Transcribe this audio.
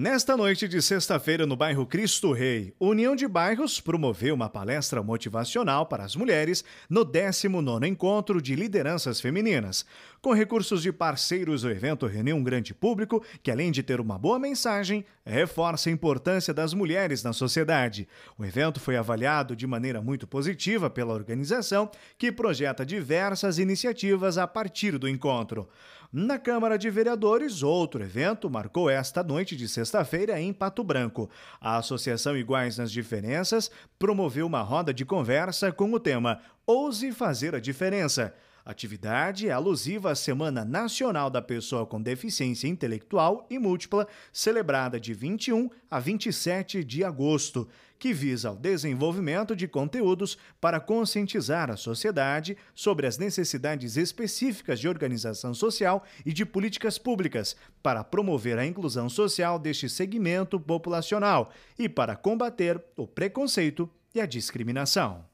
Nesta noite de sexta-feira, no bairro Cristo Rei, União de Bairros promoveu uma palestra motivacional para as mulheres no 19º Encontro de Lideranças Femininas. Com recursos de parceiros, o evento reuniu um grande público que, além de ter uma boa mensagem, reforça a importância das mulheres na sociedade. O evento foi avaliado de maneira muito positiva pela organização, que projeta diversas iniciativas a partir do encontro. Na Câmara de Vereadores, outro evento marcou esta noite de sexta sexta-feira em Pato Branco. A Associação Iguais nas Diferenças promoveu uma roda de conversa com o tema Ouse fazer a diferença. Atividade é alusiva à Semana Nacional da Pessoa com Deficiência Intelectual e Múltipla, celebrada de 21 a 27 de agosto, que visa o desenvolvimento de conteúdos para conscientizar a sociedade sobre as necessidades específicas de organização social e de políticas públicas para promover a inclusão social deste segmento populacional e para combater o preconceito e a discriminação.